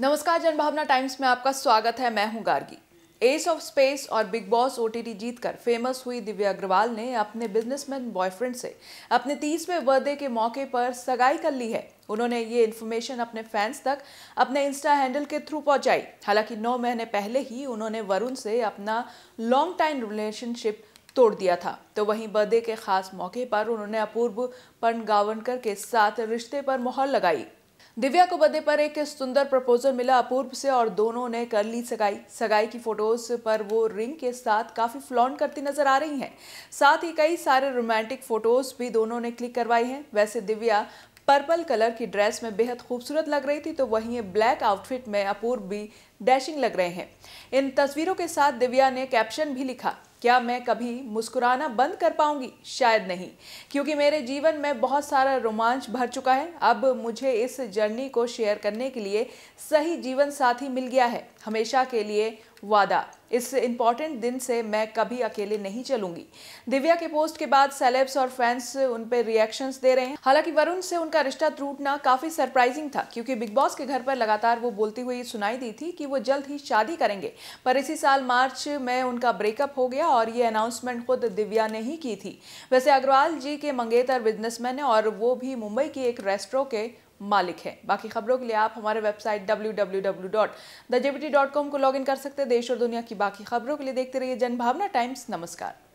नमस्कार जनभावना टाइम्स में आपका स्वागत है मैं हूं गार्गी एस ऑफ स्पेस और बिग बॉस ओ जीतकर फेमस हुई दिव्या अग्रवाल ने अपने बिजनेसमैन बॉयफ्रेंड से अपने तीसवें बर्थडे के मौके पर सगाई कर ली है उन्होंने ये इन्फॉर्मेशन अपने फैंस तक अपने इंस्टा हैंडल के थ्रू पहुंचाई हालांकि नौ महीने पहले ही उन्होंने वरुण से अपना लॉन्ग टाइम रिलेशनशिप तोड़ दिया था तो वहीं बर्थडे के खास मौके पर उन्होंने अपूर्व गावनकर के साथ रिश्ते पर मोहर लगाई दिव्या को बर्थडे पर एक सुंदर प्रपोजल मिला अपूर्व से और दोनों ने कर ली सगाई सगाई की फोटोज पर वो रिंग के साथ काफ़ी फ्लॉन्ट करती नजर आ रही हैं साथ ही कई सारे रोमांटिक फोटोज भी दोनों ने क्लिक करवाई हैं वैसे दिव्या पर्पल कलर की ड्रेस में बेहद खूबसूरत लग रही थी तो वहीं ब्लैक आउटफिट में अपूर्व भी डैशिंग लग रहे हैं इन तस्वीरों के साथ दिव्या ने कैप्शन भी लिखा क्या मैं कभी मुस्कुराना बंद कर पाऊंगी शायद नहीं क्योंकि मेरे जीवन में बहुत सारा रोमांच भर चुका है अब मुझे इस जर्नी को शेयर करने के लिए सही जीवन साथी मिल गया है हमेशा के लिए वादा इस इम्पॉर्टेंट दिन से मैं कभी अकेले नहीं चलूंगी दिव्या के पोस्ट के बाद सेलेब्स और फैंस उन पर रिएक्शंस दे रहे हैं हालांकि वरुण से उनका रिश्ता टूटना काफी सरप्राइजिंग था क्योंकि बिग बॉस के घर पर लगातार वो बोलती हुई सुनाई दी थी कि वो जल्द ही शादी करेंगे पर इसी साल मार्च में उनका ब्रेकअप हो गया और ये अनाउंसमेंट खुद दिव्या ने ही की थी वैसे अग्रवाल जी के मंगेतर बिजनेसमैन है और वो भी मुंबई की एक रेस्टोरों के मालिक है बाकी खबरों के लिए आप हमारे वेबसाइट www.thejbt.com को लॉगिन कर सकते हैं देश और दुनिया की बाकी खबरों के लिए देखते रहिए जनभावना टाइम्स नमस्कार